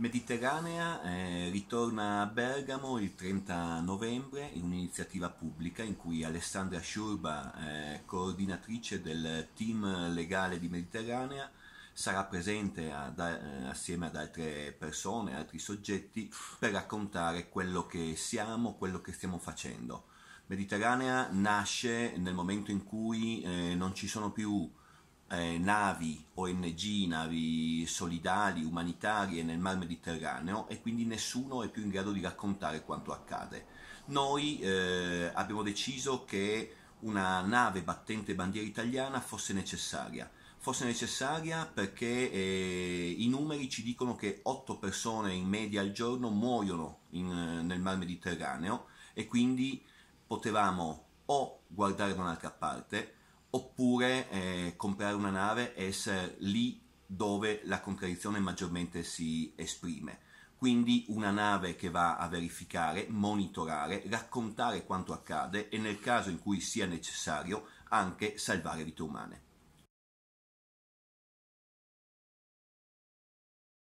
Mediterranea eh, ritorna a Bergamo il 30 novembre in un'iniziativa pubblica in cui Alessandra Sciurba, eh, coordinatrice del team legale di Mediterranea, sarà presente ad, eh, assieme ad altre persone, altri soggetti, per raccontare quello che siamo, quello che stiamo facendo. Mediterranea nasce nel momento in cui eh, non ci sono più eh, navi ONG, navi solidali, umanitarie nel Mar Mediterraneo e quindi nessuno è più in grado di raccontare quanto accade. Noi eh, abbiamo deciso che una nave battente bandiera italiana fosse necessaria. Fosse necessaria perché eh, i numeri ci dicono che 8 persone in media al giorno muoiono in, eh, nel Mar Mediterraneo e quindi potevamo o guardare da un'altra parte oppure eh, comprare una nave e essere lì dove la contraddizione maggiormente si esprime. Quindi una nave che va a verificare, monitorare, raccontare quanto accade e nel caso in cui sia necessario anche salvare vite umane.